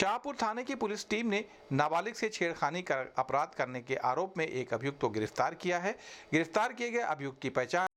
शाहपुर थाने की police team ने नाबालिग से छेड़खानी कर अपराध करने के आरोप में एक अभियुक्त को गिरफ्तार किया है गिरफ्तार किए गए अभियुक्त की पहचान